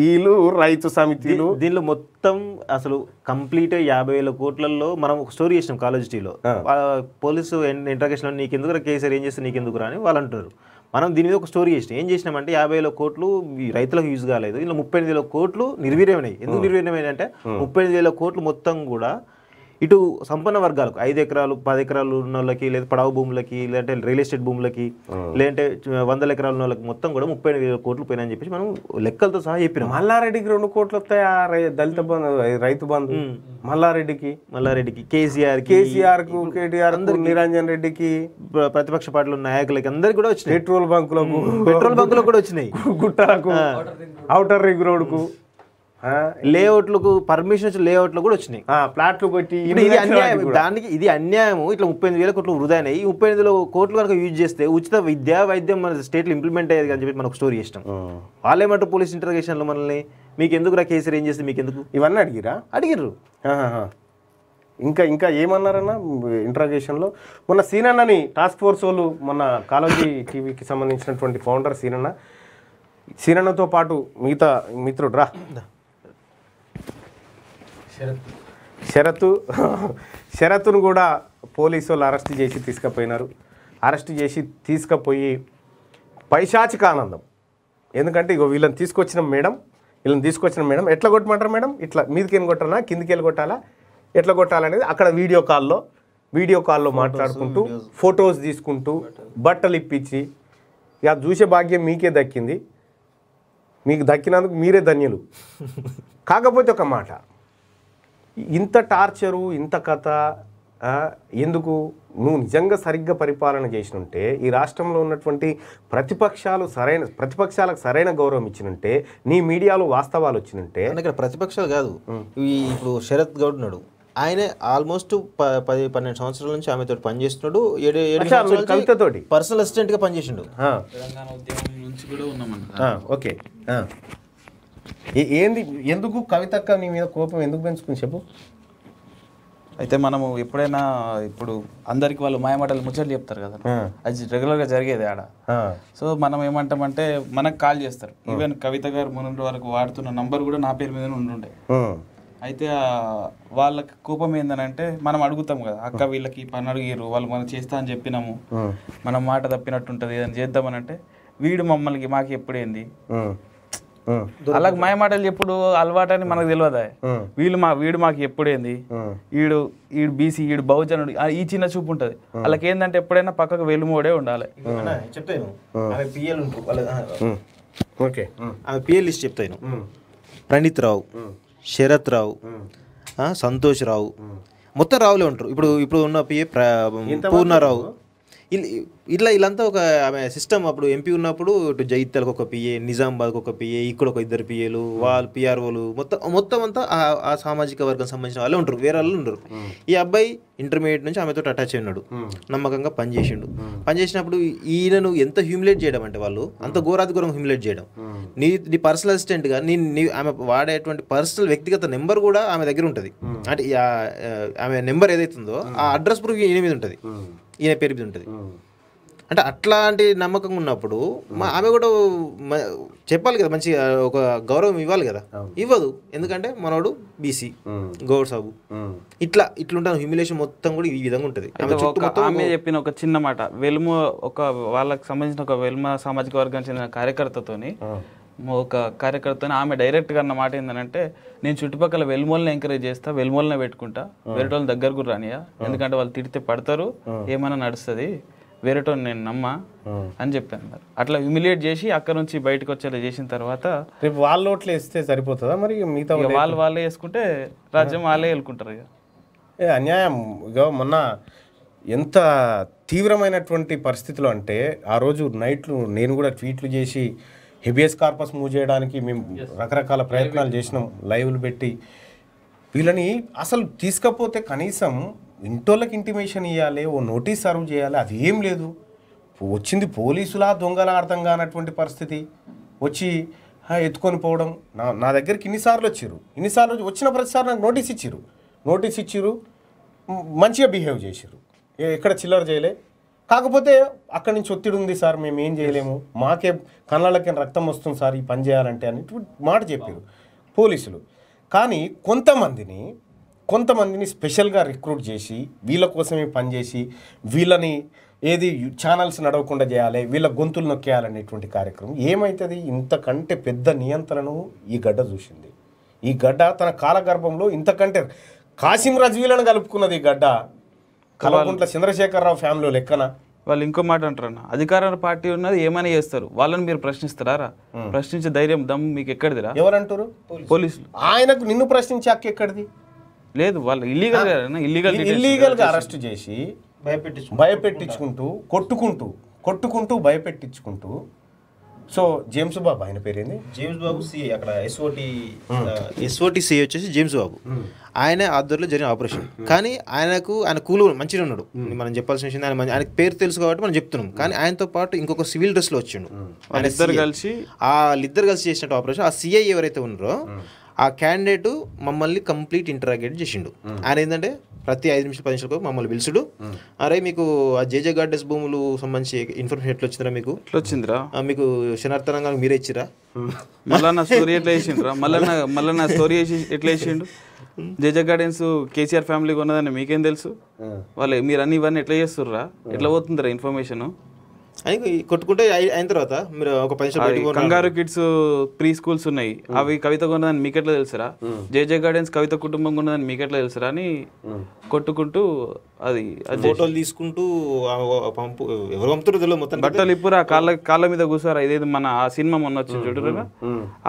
వీళ్ళు రైతు సమితిలు దీనిలో మొత్తం అసలు కంప్లీట్ యాభై వేల కోట్లలో మనం ఒక స్టోరీ చేసినాం కాలేజ్ టీలో పోలీసు ఇంటరాగేషన్లో నీకు ఎందుకు కేసీఆర్ ఏం చేస్తే నీకు ఎందుకు అని వాళ్ళు అంటారు మనం దీని మీద ఒక స్టోరీ చేసినాం ఏం చేసినామంటే యాభై వేల కోట్లు రైతులకు యూజ్ కాలేదు ఇందులో ముప్పై ఎనిమిది వేల కోట్లు నిర్వీర్యమైనవి ఎందుకు నిర్వీర్యమైన అంటే ముప్పై ఎనిమిది వేల కోట్లు మొత్తం కూడా ఇటు సంపన్న వర్గాలకు ఐదు ఎకరాలు పది ఎకరాలు ఉన్న వాళ్ళకి లేదా పడవ భూములకి లేదంటే రియల్ ఎస్టేట్ భూములకి లేదంటే వందల ఎకరాలు ఉన్న వాళ్ళకి మొత్తం కూడా ముప్పై వేల కోట్లు పోయినాయని చెప్పేసి మనం లెక్కలతో సహా చెప్పినాం మల్లారెడ్డికి రెండు కోట్లు వస్తాయా దళిత బంధు రైతు బంధు మల్లారెడ్డికి మల్లారెడ్డికి కేసీఆర్ కేసీఆర్ కు కేటీఆర్ నిరంజన్ రెడ్డికి ప్రతిపక్ష పార్టీల నాయకులకి అందరికి కూడా వచ్చినాయి పెట్రోల్ బంకులకు పెట్రోల్ బంకులకు కూడా వచ్చినాయి గుట్టలకు ఔటర్ రింగ్ రోడ్కు లేఅవుట్లకు పర్మిషన్ వచ్చి లేఅవుట్లు కూడా వచ్చినాయి ప్లాట్లు పెట్టి ఇది అన్యాయం దానికి ఇది అన్యాయం ఇట్లా ముప్పై ఎనిమిది వేల కోట్లు వృధా అయినాయి ముప్పై ఎనిమిది కోట్లు కనుక యూజ్ చేస్తే ఉచిత విద్యా వైద్యం మన స్టేట్లో ఇంప్లిమెంట్ అయ్యేది అని చెప్పి మనకు స్టోరీ ఇష్టం వాళ్ళేమంటారు పోలీస్ ఇంటర్గేషన్లో మనల్ని మీకు ఎందుకు రా కేసీఆర్ ఏం చేస్తే మీకు ఎందుకు ఇవన్నీ అడిగిరా అడిగిర్రు ఇంకా ఇంకా ఏమన్నారన్న ఇంట్రాగేషన్లో మొన్న సీనన్నని టాస్క్ ఫోర్స్ వాళ్ళు మొన్న కాలోజీ టీవీకి సంబంధించినటువంటి ఫౌండర్ సీనన్న సీనన్నతో పాటు మిగతా మిత్రుడు రా షరతు షరతును కూడా పోలీసు వాళ్ళు అరెస్ట్ చేసి తీసుకుపోయినారు అరెస్ట్ చేసి తీసుకుపోయి పైశాచిక ఆనందం ఎందుకంటే ఇగో వీళ్ళని తీసుకొచ్చిన మేడం వీళ్ళని తీసుకొచ్చిన మేడం ఎట్లా కొట్టమంటారు మేడం ఇట్లా మీదకి ఏం కొట్టాలా కిందికి వెళ్ళి కొట్టాలా ఎట్లా కొట్టాలనేది అక్కడ వీడియో కాల్లో వీడియో కాల్లో మాట్లాడుకుంటూ ఫొటోస్ తీసుకుంటూ బట్టలు ఇప్పించి ఇక చూసే భాగ్యం మీకే దక్కింది మీకు దక్కినందుకు మీరే ధన్యులు కాకపోతే ఒక మాట ఇంత టార్చరు ఇంత కథ ఎందుకు నువ్వు నిజంగా సరిగ్గా పరిపాలన ఉంటే ఈ రాష్ట్రంలో ఉన్నటువంటి ప్రతిపక్షాలు సరైన ప్రతిపక్షాలకు సరైన గౌరవం ఇచ్చినంటే నీ మీడియాలో వాస్తవాలు వచ్చినంటే ఇక్కడ ప్రతిపక్షాలు కాదు ఇప్పుడు శరత్ గౌడ్ ఉన్నాడు ఆయనే ఆల్మోస్ట్ పది పన్నెండు సంవత్సరాల నుంచి ఆమెతో పనిచేస్తున్నాడు ఏడు ఏడు కవితతోటి పర్సనల్ అసిస్టెంట్గా పనిచేసిండు ఓకే ఏంది ఎందుకు కవితక్క నీ మీద కోపం ఎందుకు పెంచుకుని చెప్పు అయితే మనము ఎప్పుడైనా ఇప్పుడు అందరికి వాళ్ళు మాయమాటలు ముచ్చట్లు చెప్తారు కదా అది రెగ్యులర్గా జరిగేది ఆడ సో మనం ఏమంటామంటే మనకు కాల్ చేస్తారు ఈవెన్ కవిత గారు మొన్నటి వరకు వాడుతున్న నంబర్ కూడా నా పేరు మీద ఉండుండే అయితే వాళ్ళకి కోపం ఏందనంటే మనం అడుగుతాం కదా అక్క వీళ్ళకి పని అడిగిరు వాళ్ళు మనం చేస్తా అని చెప్పినాము మన మాట తప్పినట్టుంటది ఏదైనా అంటే వీడు మమ్మల్ని మాకు ఎప్పుడేంది అలాగే మాయ మాటలు చెప్పుడు అలవాటు అని మనకు తెలియదా వీళ్ళు మా వీడు మాకు ఎప్పుడేంది వీడు వీడు బీసీ వీడు బహుజనుడు ఈ చిన్న చూపు ఉంటుంది వాళ్ళకి ఏంటంటే ఎప్పుడైనా పక్కకు వెలుమోడే ఉండాలి చెప్తాను ఓకే లిస్ట్ చెప్తాను ప్రణీత్ రావు శరత్ రావు సంతోష్ రావు మొత్తం రావులే ఉంటారు ఇప్పుడు ఇప్పుడు ఉన్న పిఏ పూర్ణారావు ఇట్లా వీళ్ళంతా ఒక ఆమె సిస్టమ్ అప్పుడు ఎంపీ ఉన్నప్పుడు ఇటు జైత్యాలకు ఒక పిఏ నిజామాబాద్కి ఒక పిఏ ఇక్కడ ఒక ఇద్దరు పిఏలు వాళ్ళు పిఆర్ఓలు మొత్తం మొత్తం అంతా ఆ సామాజిక వర్గం సంబంధించిన వాళ్ళే ఉంటారు వేరే వాళ్ళు ఉండరు ఈ అబ్బాయి ఇంటర్మీడియట్ నుంచి ఆమెతో అటాచ్ అయి ఉన్నాడు నమ్మకంగా పనిచేసిండు పనిచేసినప్పుడు ఈయనను ఎంత హ్యూమిలేట్ చేయడం అంటే వాళ్ళు అంత ఘోరాతి ఘోరం హ్యూమిలేట్ చేయడం నీ నీ పర్సనల్ అసిస్టెంట్గా నీ నీ ఆమె వాడేటువంటి పర్సనల్ వ్యక్తిగత నెంబర్ కూడా ఆమె దగ్గర ఉంటుంది అంటే ఆమె నెంబర్ ఏదైతుందో ఆ అడ్రస్ ప్రూఫ్ ఈయన మీద ఉంటుంది ఈయన పేరు ఉంటుంది అంటే అట్లాంటి నమ్మకం ఉన్నప్పుడు మా ఆమె కూడా చెప్పాలి కదా మంచి ఒక గౌరవం ఇవ్వాలి కదా ఇవ్వదు ఎందుకంటే మనోడు బీసీ గౌడ్ సాబు ఇట్లా ఇట్లుంటాను హ్యూమిలేషన్ మొత్తం కూడా ఈ విధంగా ఉంటుంది ఆమె చెప్పిన ఒక చిన్న మాట వెలుమ ఒక వాళ్ళకి సంబంధించిన ఒక వెలుమ సామాజిక వర్గానికి చెందిన కార్యకర్తతోని ఒక కార్యకర్తని ఆమె డైరెక్ట్గా అన్న మాట ఏంటంటే నేను చుట్టుపక్కల వెలుమోళ్ళని ఎంకరేజ్ చేస్తా వెలుమోళ్ళనే పెట్టుకుంటా వేరేటోళ్ళ దగ్గర కూడా రానియా ఎందుకంటే వాళ్ళు తిడితే పడతారు ఏమైనా నడుస్తుంది వేరేటోని నేను నమ్మా అని చెప్పాను అట్లా హ్యూమిలియేట్ చేసి అక్కడ నుంచి బయటకు వచ్చేలా చేసిన తర్వాత రేపు వాళ్ళ ఓట్లు వేస్తే సరిపోతుందా మరి మిగతా వాళ్ళు వాళ్ళే వేసుకుంటే రాజ్యం వాళ్ళే వెళ్ళుకుంటారు ఇక ఏ అన్యాయం ఇక మొన్న ఎంత తీవ్రమైనటువంటి పరిస్థితులు అంటే ఆ రోజు నైట్లు నేను కూడా ట్వీట్లు చేసి హెబియస్ కార్పస్ మూవ్ చేయడానికి మేము రకరకాల ప్రయత్నాలు చేసినాం లైవ్లు పెట్టి వీళ్ళని అసలు తీసుకపోతే కనీసం ఇంటోళ్ళకి ఇంటిమేషన్ ఇవ్వాలి ఓ నోటీస్ సర్వ్ చేయాలి అది ఏం లేదు వచ్చింది పోలీసులా దొంగల అర్థం కానటువంటి పరిస్థితి వచ్చి ఎత్తుకొని పోవడం నా నా దగ్గరికి ఇన్నిసార్లు వచ్చారు ఇన్నిసార్లు వచ్చిన ప్రతిసారి నాకు నోటీస్ ఇచ్చారు నోటీస్ ఇచ్చారు మంచిగా బిహేవ్ చేశారు ఎక్కడ చిల్లర చేయలే కాకపోతే అక్కడి నుంచి ఒత్తిడి ఉంది సార్ మేము ఏం చేయలేము మాకే కళ్ళకి రక్తం వస్తుంది సార్ ఈ పని చేయాలంటే అని మాట చెప్పారు పోలీసులు కానీ కొంతమందిని కొంతమందిని స్పెషల్గా రిక్రూట్ చేసి వీళ్ళ కోసమే పనిచేసి వీళ్ళని ఏది ఛానల్స్ నడవకుండా చేయాలి వీళ్ళ గొంతులు నొక్కేయాలనేటువంటి కార్యక్రమం ఏమవుతుంది ఇంతకంటే పెద్ద నియంత్రణను ఈ గడ్డ చూసింది ఈ గడ్డ తన కాలగర్భంలో ఇంతకంటే కాసిం రజ్వీలను కలుపుకున్నది ఈ గడ్డ కల్వకుంట్ల చంద్రశేఖరరావు ఫ్యామిలీ లెక్కన వాళ్ళు ఇంకో మాట అంటారు అన్న అధికార పార్టీ ఉన్నది ఏమైనా చేస్తారు వాళ్ళని మీరు ప్రశ్నిస్తారా ప్రశ్నించే ధైర్యం దమ్ మీకు ఎక్కడిదిరా ఎవరంటారు పోలీసులు ఆయనకు నిన్ను ప్రశ్నించే హక్కు ఎక్కడిది లేదు వాళ్ళు ఇల్లీగల్ ఇల్లీగల్ ఇల్లీగల్ గా అరెస్ట్ చేసి భయపెట్టించు భయపెట్టించుకుంటూ కొట్టుకుంటూ కొట్టుకుంటూ భయపెట్టించుకుంటూ సో జేమ్స్ బాబు ఆయన పేరేంది జేమ్స్ బాబు సిఐ అక్కడ ఎస్ఓటి ఎస్ఓటి సిఐ వచ్చేసి జేమ్స్ బాబు hmm. ఆయన ఆధ్వర్యంలో జరిగిన ఆపరేషన్ hmm. కానీ ఆయనకు ఆయన కూలు మంచిగా ఉన్నాడు hmm. మనం చెప్పాల్సిన విషయం ఆయన ఆయన పేరు తెలుసు కాబట్టి మనం చెప్తున్నాం కానీ ఆయనతో పాటు ఇంకొక సివిల్ డ్రెస్ లో వచ్చిండు ఇద్దరు కలిసి వాళ్ళిద్దరు కలిసి చేసిన ఆపరేషన్ ఆ సిఐ ఎవరైతే ఉన్నారో ఆ క్యాండిడేట్ మమ్మల్ని కంప్లీట్ ఇంటరాగేట్ చేసిండు ఆయన ఏంటంటే ప్రతి ఐదు నిమిషాలు పది నిమిషాలకు మమ్మల్ని పిలుచుడు అరే మీకు ఆ జేజే గార్డెన్స్ భూములు సంబంధించి ఇన్ఫర్మేషన్ ఎట్లా వచ్చిందిరా మీకు వచ్చిందిరా మీకు శనార్థనంగా మీరే ఇచ్చిరా మళ్ళా నా స్టోరీ ఎట్లా వేసిండ్రా మళ్ళా మళ్ళా నా స్టోరీ ఎట్లా వేసిండు జేజే గార్డెన్స్ కేసీఆర్ ఫ్యామిలీకి ఉన్నదని మీకేం తెలుసు వాళ్ళు మీరు అన్ని ఇవన్నీ ఎట్లా చేస్తుర్రా ఎట్లా పోతుందిరా ఇన్ఫర్మేషన్ అని కొట్టుకుంటే అయిన తర్వాత మీరు ఒక కంగారు కిడ్స్ ప్రీ స్కూల్స్ ఉన్నాయి అవి కవిత మీకు ఎట్లా తెలుసురా జేజే గార్డెన్స్ కవిత కుటుంబం మీకు ఎట్లా తెలుసురా అని కొట్టుకుంటూ అది ఫోటోలు తీసుకుంటూ పంపు ఎవరు పంపుతారు తెలియదు మొత్తం బట్టలు ఇప్పురా కాళ్ళ కాళ్ళ మీద కూసారా ఇదే మన ఆ సినిమా మొన్న వచ్చి చూడరా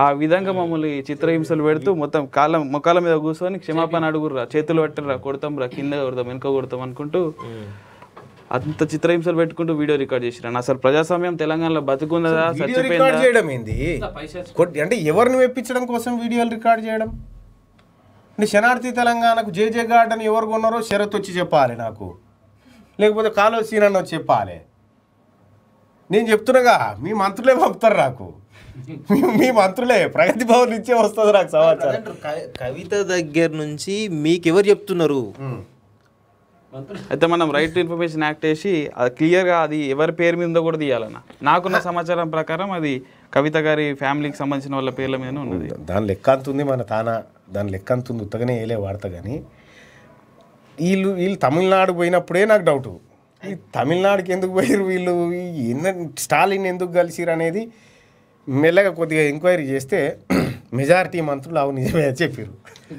ఆ విధంగా మమ్మల్ని చిత్రహింసలు పెడుతూ మొత్తం కాళ్ళ మొక్కల మీద కూర్చొని క్షమాపణ అడుగురా చేతులు పట్టరా కొడతాం రా కింద కొడతాం వెనుక కొడతాం అనుకుంటూ అంత చిత్రహింసలు పెట్టుకుంటూ వీడియో రికార్డ్ చేసిరాను అసలు ప్రజాస్వామ్యం తెలంగాణలో బతుకున్నదా రికార్డ్ చేయడం ఏంది అంటే ఎవరిని మెప్పించడం కోసం వీడియోలు రికార్డ్ చేయడం అంటే శనార్థి తెలంగాణకు జేజే గార్డెన్ ఎవరు కొన్నారో షరత్ వచ్చి చెప్పాలి నాకు లేకపోతే కాలో సీనన్న వచ్చి చెప్పాలి నేను చెప్తున్నాగా మీ మంత్రులే పంపుతారు నాకు మీ మంత్రులే ప్రగతి భవన్ ఇచ్చే వస్తుంది నాకు సమాచారం కవిత దగ్గర నుంచి మీకు ఎవరు చెప్తున్నారు అయితే మనం రైట్ టు ఇన్ఫర్మేషన్ యాక్ట్ వేసి అది క్లియర్గా అది ఎవరి పేరు మీద ఉందో కూడా తీయాలన్న నాకున్న సమాచారం ప్రకారం అది కవిత గారి ఫ్యామిలీకి సంబంధించిన వాళ్ళ పేర్ల మీద ఉన్నది దాని లెక్క అంతుంది మన తానా దాని లెక్క అంతుంది ఉత్తగానే వేయలే వార్త కానీ వీళ్ళు వీళ్ళు తమిళనాడు పోయినప్పుడే నాకు డౌట్ ఈ తమిళనాడుకి ఎందుకు పోయారు వీళ్ళు ఎన్న స్టాలిన్ ఎందుకు కలిసిరు అనేది మెల్లగా కొద్దిగా ఎంక్వైరీ చేస్తే మెజారిటీ మంత్రులు అవు నిజమే చెప్పారు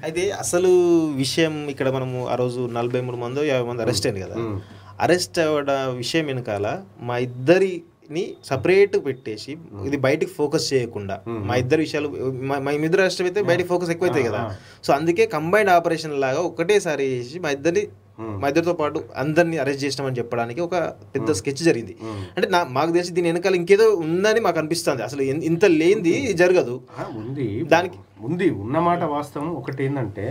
అయితే అసలు విషయం ఇక్కడ మనము ఆ రోజు నలభై మూడు మందో యాభై మంది అరెస్ట్ అయింది కదా అరెస్ట్ అవ్వడం విషయం వెనకాల మా ఇద్దరిని సపరేట్ పెట్టేసి ఇది బయటకు ఫోకస్ చేయకుండా మా ఇద్దరు విషయాలు మా ఇద్దరు అరెస్ట్ అయితే బయటకు ఫోకస్ ఎక్కువైతాయి కదా సో అందుకే కంబైన్ ఆపరేషన్ లాగా ఒకటేసారి చేసి మా ఇద్దరిని మా ఇద్దరితో పాటు అందరిని అరెస్ట్ చేసినామని చెప్పడానికి ఒక పెద్ద స్కెచ్ జరిగింది అంటే నా మాకు తెలిసి దీని వెనకాల ఇంకేదో ఉందని మాకు అనిపిస్తుంది అసలు ఇంత లేనిది జరగదు ఉంది దానికి ఉంది ఉన్నమాట వాస్తవం ఒకటి ఏంటంటే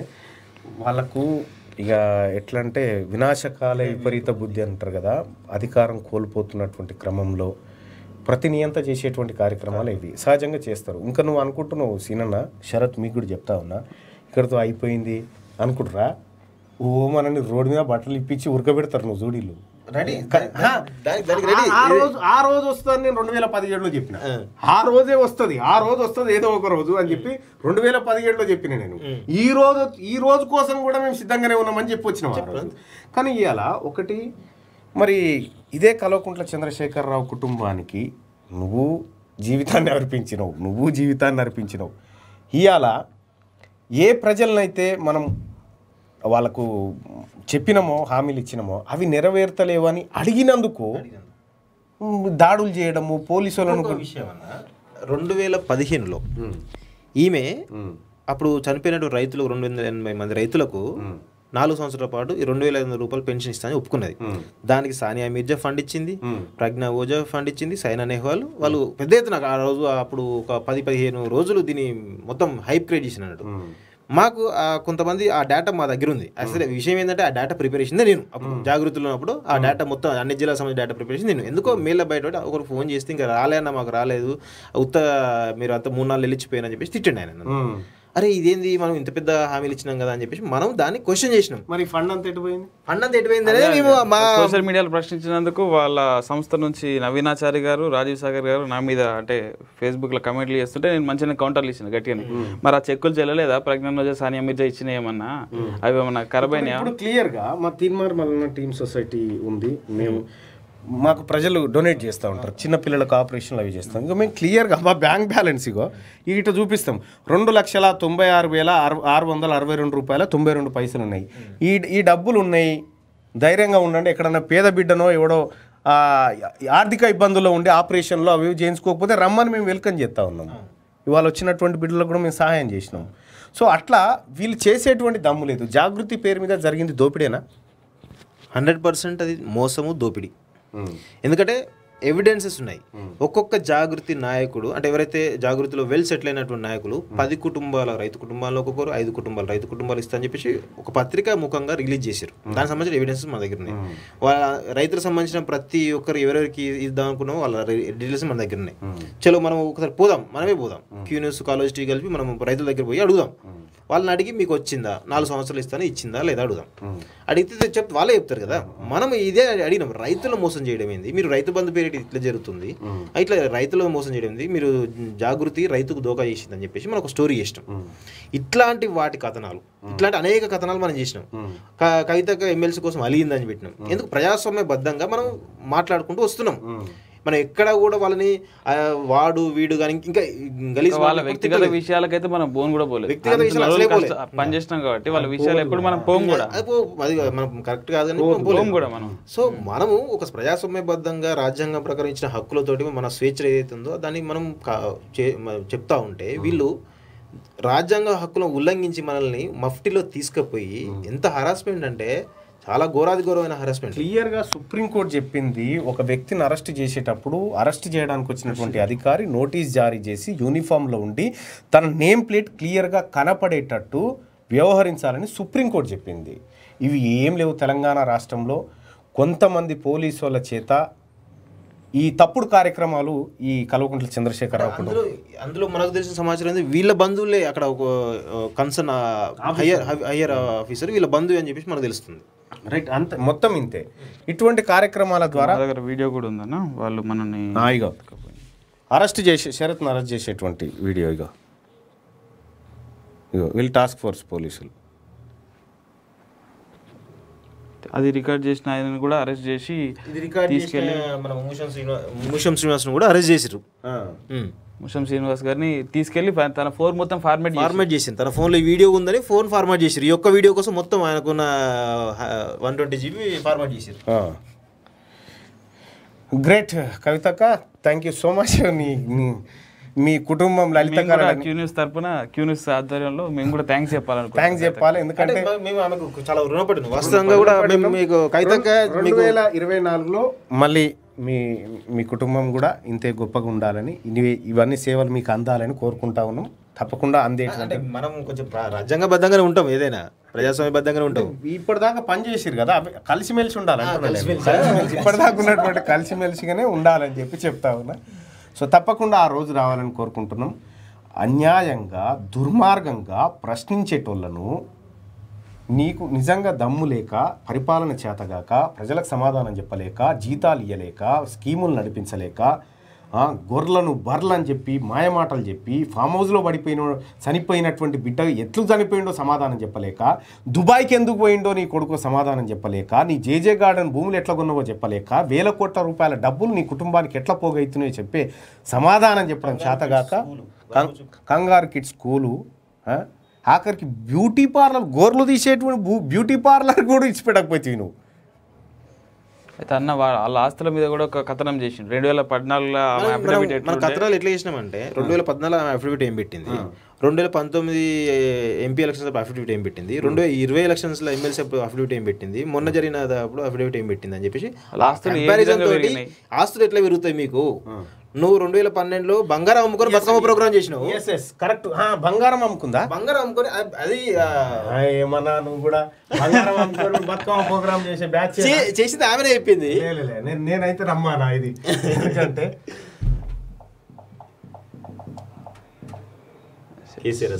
వాళ్ళకు ఇక ఎట్లా అంటే వినాశకాల విపరీత బుద్ధి అంటారు కదా అధికారం కోల్పోతున్నటువంటి క్రమంలో ప్రతి నియంత చేసేటువంటి కార్యక్రమాలు ఇవి సహజంగా చేస్తారు ఇంకా నువ్వు అనుకుంటున్నావు సీనన్న శరత్ మీకు కూడా చెప్తా ఉన్నా ఇక్కడితో అయిపోయింది అనుకుంటురా ఓ మనని రోడ్డు మీద బట్టలు ఇప్పించి ఉరకబెడతారు నువ్వు జోడీలు ఆ రోజు ఆ రోజు వస్తుంది నేను రెండు వేల పదిహేడులో చెప్పిన ఆ రోజే వస్తుంది ఆ రోజు వస్తుంది ఏదో ఒక రోజు అని చెప్పి రెండు వేల పదిహేడులో చెప్పిన నేను ఈ రోజు ఈ రోజు కోసం కూడా మేము సిద్ధంగానే ఉన్నామని చెప్పి వచ్చిన కానీ ఇవాళ ఒకటి మరి ఇదే కలవకుంట్ల చంద్రశేఖరరావు కుటుంబానికి నువ్వు జీవితాన్ని అర్పించినవు నువ్వు జీవితాన్ని అర్పించినవు ఇవాళ ఏ ప్రజలనైతే మనం వాళ్ళకు చెప్పినమో హామీలు ఇచ్చినమో అవి నెరవేర్తలేవని అడిగినందుకు దాడులు చేయడము పోలీసు వాళ్ళను విషయం రెండు వేల పదిహేనులో ఈమె అప్పుడు చనిపోయినట్టు రైతులకు రెండు వందల ఎనభై మంది రైతులకు నాలుగు సంవత్సరాల పాటు ఈ రెండు వేల ఐదు వందల రూపాయలు పెన్షన్ ఇస్తానని ఒప్పుకున్నది దానికి సానియా మీర్జా ఫండ్ ఇచ్చింది ప్రజ్ఞా ఓజా ఫండ్ ఇచ్చింది సైనా నెహ్వాల్ వాళ్ళు పెద్ద ఎత్తున ఆ రోజు అప్పుడు ఒక పది పదిహేను రోజులు దీన్ని మొత్తం హైప్ క్రియేట్ చేసినట్టు మాకు కొంతమంది ఆ డేటా మా దగ్గర ఉంది అసలు hmm. విషయం ఏంటంటే ఆ డేటా ప్రిపరేషన్ నేను అప్పుడు hmm. జాగ్రత్తలో ఉన్నప్పుడు ఆ డేటా hmm. మొత్తం అన్ని జిల్లా సంబంధించిన డేటా ప్రిపరేషన్ నేను ఎందుకో మెయిల్ బయట ఒకరు ఫోన్ చేస్తే ఇంకా రాలేనా మాకు రాలేదు ఉత్త మీరు అంత మూడు నాలుగు వెళ్ళిపోయినా అని చెప్పేసి తిట్టండి ఆయన అరే ఇదేంది మనం ఇంత పెద్ద హామీలు ఇచ్చినాం కదా అని చెప్పేసి మనం దాన్ని క్వశ్చన్ చేసినాం మరి ఫండ్ అంత ఎటుపోయింది ఫండ్ అంత ఎటుపోయింది మేము మా సోషల్ మీడియాలో ప్రశ్నించినందుకు వాళ్ళ సంస్థ నుంచి నవీనాచారి గారు రాజీవ్ సాగర్ గారు నా మీద అంటే ఫేస్బుక్ లో కమెంట్లు చేస్తుంటే నేను మంచిగా కౌంటర్లు ఇచ్చిన గట్టిగా మరి ఆ చెక్కులు చెల్లలేదా ప్రజ్ఞాన్ రోజా సానియా మిర్జా ఇచ్చిన ఏమన్నా అవి ఏమన్నా ఖరాబ్ క్లియర్ గా మా తీన్మార్ మల్లన్న టీమ్ సొసైటీ ఉంది మేము మాకు ప్రజలు డొనేట్ చేస్తూ ఉంటారు చిన్నపిల్లలకు ఆపరేషన్లు అవి చేస్తాం ఇంకా మేము క్లియర్గా మా బ్యాంక్ బ్యాలెన్స్ ఇగో ఇటు చూపిస్తాం రెండు లక్షల తొంభై ఆరు వేల ఆరు వందల అరవై రెండు రూపాయల తొంభై రెండు పైసలు ఉన్నాయి ఈ ఈ డబ్బులు ఉన్నాయి ధైర్యంగా ఉండండి ఎక్కడన్నా పేద బిడ్డనో ఎవడో ఆర్థిక ఇబ్బందుల్లో ఉండే ఆపరేషన్లో అవి చేయించుకోకపోతే రమ్మని మేము వెల్కమ్ చేస్తూ ఉన్నాం ఇవాళ వచ్చినటువంటి బిడ్డలకు కూడా మేము సహాయం చేసినాం సో అట్లా వీళ్ళు చేసేటువంటి దమ్ము లేదు జాగృతి పేరు మీద జరిగింది దోపిడేనా హండ్రెడ్ పర్సెంట్ అది మోసము దోపిడీ ఎందుకంటే ఎవిడెన్సెస్ ఉన్నాయి hmm. ఒక్కొక్క జాగృతి నాయకుడు అంటే ఎవరైతే జాగృతిలో వెల్ సెటిల్ అయినటువంటి నాయకులు hmm. పది కుటుంబాల రైతు కుటుంబాల్లో ఒక్కొక్కరు ఐదు కుటుంబాలు రైతు కుటుంబాలు ఇస్తా అని చెప్పేసి ఒక పత్రిక ముఖంగా రిలీజ్ చేశారు hmm. దానికి సంబంధించిన ఎవిడెన్సెస్ మన దగ్గర ఉన్నాయి వాళ్ళ రైతులకు సంబంధించిన ప్రతి ఒక్కరు ఎవరెవరికి ఇద్దాం అనుకున్నామో వాళ్ళ డీటెయిల్స్ మన దగ్గర ఉన్నాయి చలో మనం ఒకసారి పోదాం మనమే పోదాం క్యూ న్యూస్ కాలేజ్ టీ కలిపి మనం రైతుల దగ్గర పోయి అడుగుదాం వాళ్ళని అడిగి మీకు వచ్చిందా నాలుగు సంవత్సరాలు ఇస్తాను ఇచ్చిందా లేదా అడుగుదాం అడిగితే చెప్తే వాళ్ళే చెప్తారు కదా మనం ఇదే అడిగినాం రైతులు మోసం చేయడం ఏంది మీరు రైతు బంధు పేరు రేట్ ఇట్లా జరుగుతుంది ఇట్లా రైతులు మోసం చేయడం మీరు జాగృతి రైతుకు దోకా చేసింది అని చెప్పేసి మనం ఒక స్టోరీ చేసినాం ఇట్లాంటి వాటి కథనాలు ఇట్లాంటి అనేక కథనాలు మనం చేసినాం కవిత ఎమ్మెల్సీ కోసం అలిగిందని పెట్టినాం ఎందుకు ప్రజాస్వామ్య బద్ధంగా మనం మాట్లాడుకుంటూ వస్తున్నాం మనం ఎక్కడ కూడా వాళ్ళని వాడు వీడు కానీ ఇంకా గలీజ్ వాళ్ళ వ్యక్తిగత విషయాలకైతే మనం పోను కూడా పోలేదు వ్యక్తిగత విషయాలు పని చేస్తాం కాబట్టి వాళ్ళ విషయాలు ఎప్పుడు మనం పోం కూడా అది మనం కరెక్ట్ కాదని పోలేము కూడా మనం సో మనము ఒక ప్రజాస్వామ్యబద్ధంగా రాజ్యాంగం ప్రకారం ఇచ్చిన హక్కులతోటి మన స్వేచ్ఛ ఏదైతుందో దాన్ని మనం చెప్తా ఉంటే వీళ్ళు రాజ్యాంగ హక్కులను ఉల్లంఘించి మనల్ని మఫ్టీలో తీసుకుపోయి ఎంత హరాస్మెంట్ అంటే చాలా ఘోరాది ఘోరమైన హరాస్మెంట్ క్లియర్గా సుప్రీంకోర్టు చెప్పింది ఒక వ్యక్తిని అరెస్ట్ చేసేటప్పుడు అరెస్ట్ చేయడానికి వచ్చినటువంటి అధికారి నోటీస్ జారీ చేసి యూనిఫామ్లో ఉండి తన నేమ్ ప్లేట్ క్లియర్గా కనపడేటట్టు వ్యవహరించాలని సుప్రీంకోర్టు చెప్పింది ఇవి ఏం లేవు తెలంగాణ రాష్ట్రంలో కొంతమంది పోలీసు వాళ్ళ చేత ఈ తప్పుడు కార్యక్రమాలు ఈ కల్వకుంట్ల చంద్రశేఖరరావు అందులో అందులో మనకు తెలిసిన సమాచారం ఏంటి వీళ్ళ బంధువులే అక్కడ ఒక కన్సర్న్ హయ్యర్ హయ్యర్ ఆఫీసర్ వీళ్ళ బంధువు అని చెప్పేసి మనకు తెలుస్తుంది రైట్ అంత మొత్తం ఇంతే ఇటువంటి కార్యక్రమాల ద్వారా దగ్గర వీడియో కూడా ఉందన్న వాళ్ళు మనని ఇగో అరెస్ట్ చేసే శరత్ అరెస్ట్ చేసేటువంటి వీడియో ఇగో ఇగో వీళ్ళు టాస్క్ ఫోర్స్ పోలీసులు అది రికార్డ్ చేసిన ఆయన కూడా అరెస్ట్ చేసి తీసుకెళ్ళి మన మూషం శ్రీనివాస్ మూషం శ్రీనివాస్ను కూడా అరెస్ట్ చేసిరు ముషం శ్రీనివాస్ గారిని తీసుకెళ్లి తన ఫోన్ మొత్తం ఫార్మాట్ ఫార్మాట్ చేసింది తన ఫోన్లో వీడియో ఉందని ఫోన్ ఫార్మాట్ చేసారు ఈ యొక్క వీడియో కోసం మొత్తం ఆయనకున్న వన్ ట్వంటీ జీబీ ఫార్మాట్ చేసారు గ్రేట్ కవితక్క థ్యాంక్ యూ సో మచ్ నీ మీ కుటుంబం లలిత క్యూనిస్ తరపున క్యూనిస్ ఆధ్వర్యంలో మేము కూడా థ్యాంక్స్ చెప్పాలి థ్యాంక్స్ చెప్పాలి ఎందుకంటే మేము ఆమెకు చాలా రుణపడింది వాస్తవంగా కూడా మీకు కవితక్క రెండు వేల ఇరవై నాలుగులో మళ్ళీ మీ మీ కుటుంబం కూడా ఇంతే గొప్పగా ఉండాలని ఇవన్నీ సేవలు మీకు అందాలని కోరుకుంటా ఉన్నాం తప్పకుండా అందేటంటే మనం కొంచెం రాజ్యాంగబద్ధంగానే ఉంటాం ఏదైనా ప్రజాస్వామ్యబద్ధంగానే ఉంటాం ఇప్పటిదాకా చేసారు కదా కలిసిమెలిసి ఉండాలి ఇప్పటిదాకా ఉన్నటువంటి కలిసిమెలిసిగానే ఉండాలని చెప్పి చెప్తా ఉన్నా సో తప్పకుండా ఆ రోజు రావాలని కోరుకుంటున్నాం అన్యాయంగా దుర్మార్గంగా ప్రశ్నించేటోళ్ళను నీకు నిజంగా దమ్ము లేక పరిపాలన చేతగాక ప్రజలకు సమాధానం చెప్పలేక జీతాలు ఇవ్వలేక స్కీములు నడిపించలేక గొర్రెలను బర్రలు అని చెప్పి మాయమాటలు చెప్పి ఫామ్ హౌస్లో పడిపోయిన చనిపోయినటువంటి బిడ్డ ఎట్లు చనిపోయిండో సమాధానం చెప్పలేక దుబాయ్కి ఎందుకు పోయిండో నీ కొడుకు సమాధానం చెప్పలేక నీ జేజే గార్డెన్ భూములు ఎట్లా కొన్నావో చెప్పలేక వేల కోట్ల రూపాయల డబ్బులు నీ కుటుంబానికి ఎట్లా పోగైతున్నాయో చెప్పే సమాధానం చెప్పడం చేతగాక కంగారు కిడ్ స్కూలు ఆఖరికి బ్యూటీ పార్లర్ గోర్లు తీసేటువంటి బ్యూటీ పార్లర్ కూడా ఇచ్చిపెట్టకపోతే నువ్వు అయితే అన్న వాళ్ళ ఆస్తుల మీద కూడా ఒక కథనం చేసిండు రెండు వేల పద్నాలుగులో కథనాలు ఎట్లా చేసినామంటే రెండు వేల పద్నాలుగు ఆమె అఫిడవిట్ ఏం పెట్టింది రెండు వేల పంతొమ్మిది ఎంపీ ఎలక్షన్స్ అఫిడవిట్ ఏం పెట్టింది రెండు వేల ఇరవై లో ఎమ్మెల్సీ అఫిడవిట్ ఏం పెట్టింది మొన్న జరిగిన అప్పుడు అఫిడవిట్ ఏం పెట్టింది అని చెప్పేసి ఆస్తులు ఎట్లా పెరుగుతాయి మీకు నువ్వు రెండు వేల పన్నెండులో బంగారం అమ్ముకొని బతుకమ్మ ప్రోగ్రామ్ చేసినావు ఎస్ ఎస్ కరెక్ట్ బంగారం అమ్ముకుందా బంగారం అమ్ముకొని అది ఏమన్నా నువ్వు కూడా బంగారం అమ్ముకొని బతుకమ్మ ప్రోగ్రామ్ చేసే బ్యాచ్ చేసింది ఆమెనే చెప్పింది నేను నేనైతే రమ్మానా ఇది ఎందుకంటే కేసీఆర్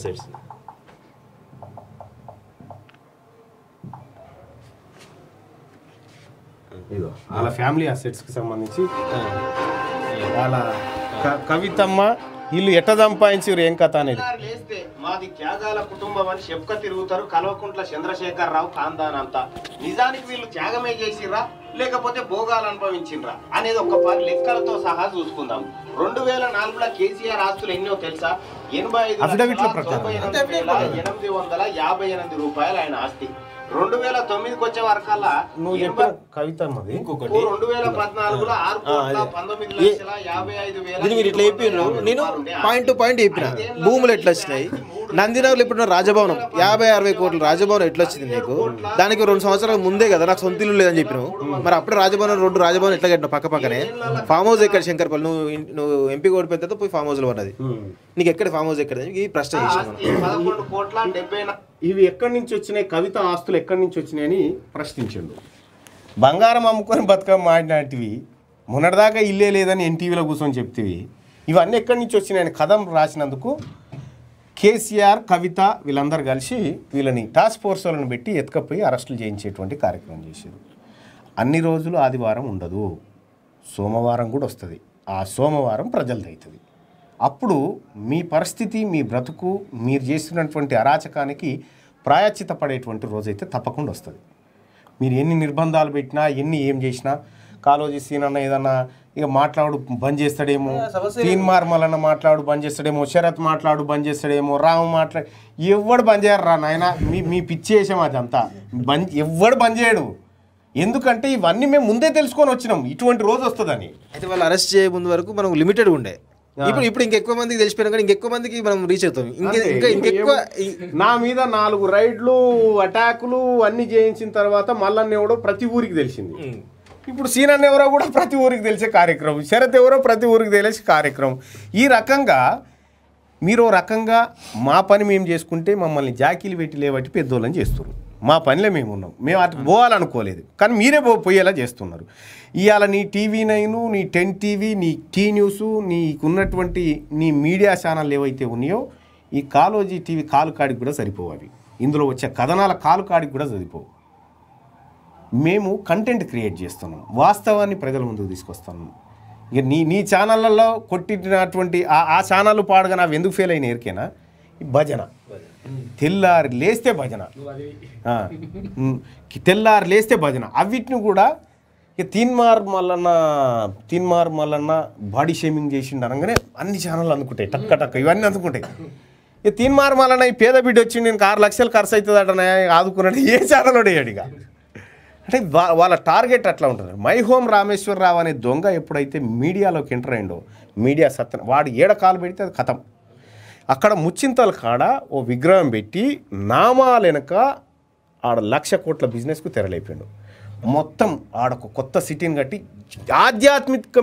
ఇదో వాళ్ళ ఫ్యామిలీ అసెట్స్కి సంబంధించి వాళ్ళ కవితమ్మ వీళ్ళు ఎట్ట సంపాదించారు ఏం కథ అనేది మాది త్యాగాల కుటుంబం అని చెప్క తిరుగుతారు కల్వకుంట్ల చంద్రశేఖర్ రావు ఖాందాన్ అంతా నిజానికి వీళ్ళు త్యాగమే చేసిర్రా లేకపోతే భోగాలు అనుభవించిండ్రా అనేది ఒక పది లెక్కలతో సహా చూసుకుందాం రెండు వేల నాలుగులో కేసీఆర్ ఆస్తులు ఎన్నో తెలుసా ఎనభై ఐదు ఎనిమిది వందల యాభై ఎనిమిది రూపాయలు ఆయన ఆస్తి రెండు వేల తొమ్మిదికి వచ్చే వరకల్లా నువ్వు చెప్పిన కవిత ఇంకొకటి రెండు వేల పద్నాలుగులో ఆరు పంతొమ్మిది లక్షల యాభై ఐదు వేల మీరు ఇట్లా చెప్పిన నేను పాయింట్ టు పాయింట్ చెప్పిన భూములు ఎట్లా వచ్చినాయి నందినగర్లో ఇప్పుడు రాజభవనం యాభై అరవై కోట్ల రాజభవనం ఎట్లా వచ్చింది నీకు దానికి రెండు సంవత్సరాల ముందే కదా నాకు సొంత ఇల్లు లేదని చెప్పినావు మరి అప్పుడు రాజభవనం రెండు రాజభవనం ఎట్లా కట్టిన పక్క పక్కనే ఫామ్ హౌస్ ఎక్కడ శంకర్పల్లి నువ్వు నువ్వు ఎంపీ ఓడిపోయిన తర్వాత పోయి ఫామ్ హౌస్లో ఉన్నది నీకు ఎక్కడ ఫామ్ హౌస్ ఎక్కడ ఈ ప్రశ్న చేసిన ఇవి ఎక్కడి నుంచి వచ్చినాయి కవిత ఆస్తులు ఎక్కడి నుంచి వచ్చినాయని ప్రశ్నించాడు బంగారం అమ్ముకొని బతుకమ్మ ఆడినటివి మొన్నటిదాకా ఇల్లే లేదని ఎన్టీవీలో కూర్చొని చెప్తేవి ఇవన్నీ ఎక్కడి నుంచి వచ్చినాయని కథం రాసినందుకు కేసీఆర్ కవిత వీళ్ళందరూ కలిసి వీళ్ళని టాస్క్ ఫోర్స్ వాళ్ళని పెట్టి ఎత్తుకపోయి అరెస్టులు చేయించేటువంటి కార్యక్రమం చేశారు అన్ని రోజులు ఆదివారం ఉండదు సోమవారం కూడా వస్తుంది ఆ సోమవారం ప్రజలది అవుతుంది అప్పుడు మీ పరిస్థితి మీ బ్రతుకు మీరు చేస్తున్నటువంటి అరాచకానికి ప్రాయచిత పడేటువంటి రోజైతే తప్పకుండా వస్తుంది మీరు ఎన్ని నిర్బంధాలు పెట్టినా ఎన్ని ఏం చేసినా కాలోజీ సీన్ అన్న ఏదన్నా ఇక మాట్లాడు బంద్ చేస్తాడేమో మార్మల్ అన్న మాట్లాడు బంద్ చేస్తాడేమో శరత్ మాట్లాడు బంద్ చేస్తాడేమో రాము మాట్లాడు ఎవడు బంద్ చేయరు రా నాయన మీ మీ పిచ్చి వేసాం అదంతా బంద్ ఎవడు బంద్ చేయడు ఎందుకంటే ఇవన్నీ మేము ముందే తెలుసుకొని వచ్చినాం ఇటువంటి రోజు వస్తుందని అయితే వాళ్ళు అరెస్ట్ చేయ ముందు వరకు మనకు లిమిటెడ్ ఉండే ఇప్పుడు ఇప్పుడు ఇంకెక్కువ మందికి తెలిసిపోయినా కానీ ఇంకెక్కువ మందికి మనం రీచ్ అవుతాం ఇంకా ఇంకెక్కువ నా మీద నాలుగు రైడ్లు అటాకులు అన్ని చేయించిన తర్వాత మళ్ళీ ఎవడో ప్రతి ఊరికి తెలిసింది ఇప్పుడు సీనన్ ఎవరో కూడా ప్రతి ఊరికి తెలిసే కార్యక్రమం శరత్ ఎవరో ప్రతి ఊరికి తెలిసే కార్యక్రమం ఈ రకంగా మీరు రకంగా మా పని మేము చేసుకుంటే మమ్మల్ని జాకీలు పెట్టి లేవట్టి పెద్దోళ్ళని చేస్తున్నారు మా పనిలో మేము ఉన్నాం మేము అటు పోవాలనుకోలేదు కానీ మీరే పో పోయేలా చేస్తున్నారు ఇవాళ నీ టీవీ నైను నీ టెన్ టీవీ నీ టీ న్యూస్ నీకున్నటువంటి నీ మీడియా ఛానల్ ఏవైతే ఉన్నాయో ఈ కాలోజీ టీవీ కాలు కాడికి కూడా సరిపోవు అవి ఇందులో వచ్చే కథనాల కాలు కాడికి కూడా సరిపోవు మేము కంటెంట్ క్రియేట్ చేస్తున్నాం వాస్తవాన్ని ప్రజల ముందుకు తీసుకొస్తున్నాం ఇక నీ నీ ఛానళ్ళల్లో కొట్టినటువంటి ఆ ఛానల్ పాడగా నాకు ఎందుకు ఫెయిల్ అయిన ఎరికేనా భజన తెల్లారి లేస్తే భజన తెల్లారి లేస్తే భజన అవిటిని కూడా ఇక తిన్మార్ మల్లన్న తిన్మార్ మల్లన్న బాడీ షేమింగ్ చేసిండు అనగానే అన్ని ఛానళ్ళు అందుకుంటాయి టక్క టక్క ఇవన్నీ అందుకుంటాయి ఇక తిన్మార్ మల్లన్న ఈ పేద బిడ్డ వచ్చి నేను ఆరు లక్షలు ఖర్చు అవుతుందట ఆదుకున్నాడు ఏ ఛానల్ అడిగాడు ఇక అంటే వాళ్ళ టార్గెట్ అట్లా ఉంటుంది మై హోమ్ రామేశ్వరరావు అనే దొంగ ఎప్పుడైతే మీడియాలోకి ఎంటర్ అయిండో మీడియా సత్యం వాడు ఏడ కాలు పెడితే అది కథం అక్కడ ముచ్చింతల కాడ ఓ విగ్రహం పెట్టి నామాలెనక ఆడ లక్ష కోట్ల బిజినెస్కు తెరలేపాడు మొత్తం ఆడొక కొత్త సిటీని కట్టి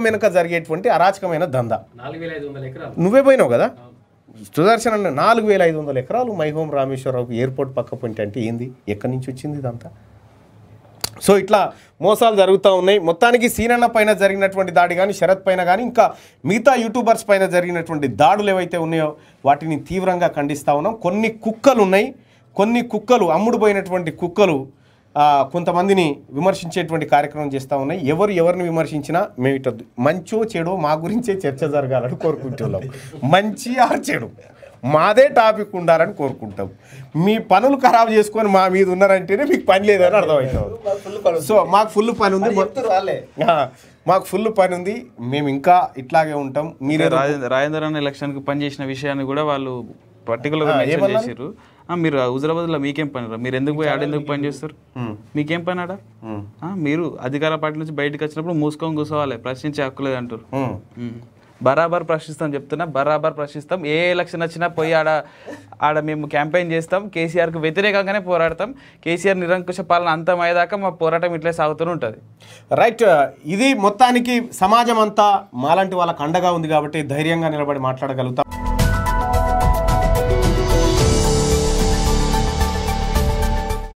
వెనుక జరిగేటువంటి అరాచకమైన దందా నువ్వే పోయినావు కదా సుదర్శన్ అన్న నాలుగు వేల ఐదు వందల ఎకరాలు మైహోం రామేశ్వరరావుకి ఎయిర్పోర్ట్ పక్క పోయింటే అంటే ఏంది ఎక్కడి నుంచి వచ్చింది ఇదంతా సో ఇట్లా మోసాలు జరుగుతూ ఉన్నాయి మొత్తానికి సీనన్న పైన జరిగినటువంటి దాడి కానీ శరత్ పైన కానీ ఇంకా మిగతా యూట్యూబర్స్ పైన జరిగినటువంటి దాడులు ఏవైతే ఉన్నాయో వాటిని తీవ్రంగా ఖండిస్తూ ఉన్నాం కొన్ని కుక్కలు ఉన్నాయి కొన్ని కుక్కలు అమ్ముడుపోయినటువంటి కుక్కలు కొంతమందిని విమర్శించేటువంటి కార్యక్రమం చేస్తూ ఉన్నాయి ఎవరు ఎవరిని విమర్శించినా మేము ఇట్లా మంచో చెడో మా గురించే చర్చ జరగాలని కోరుకుంటున్నాం మంచి ఆర్ చెడు మాదే టాపిక్ ఉండాలని కోరుకుంటాం మీ పనులు ఖరాబ్ చేసుకొని మా మీద ఉన్నారంటేనే మీకు పని లేదని అర్థమవుతుంది సో మాకు ఫుల్ పని ఉంది మాకు ఫుల్ పని ఉంది మేము ఇంకా ఇట్లాగే ఉంటాం మీరే రాజేంద్ర అన్న ఎలక్షన్కి పనిచేసిన విషయాన్ని కూడా వాళ్ళు పర్టికులర్గా మెన్షన్ చేశారు మీరు హుజరాబాద్లో మీకేం పని మీరు ఎందుకు పోయి ఆడేందుకు పని చేస్తారు మీకేం పని ఆడ మీరు అధికార పార్టీ నుంచి బయటకు వచ్చినప్పుడు మూసుకొని కూర్చోవాలి ప్రశ్నించే హక్కు లేదంటారు బరాబర్ ప్రశ్నిస్తాం చెప్తున్నా బరాబర్ ప్రశ్నిస్తాం ఏ ఎలక్షన్ వచ్చినా పోయి ఆడ ఆడ మేము క్యాంపెయిన్ చేస్తాం కేసీఆర్కు వ్యతిరేకంగానే పోరాడతాం కేసీఆర్ నిరంకుశ పాలన అంతం అయ్యేదాకా మా పోరాటం ఇట్లే సాగుతూనే ఉంటుంది రైట్ ఇది మొత్తానికి సమాజం అంతా మాలాంటి వాళ్ళకు అండగా ఉంది కాబట్టి ధైర్యంగా నిలబడి మాట్లాడగలుగుతాం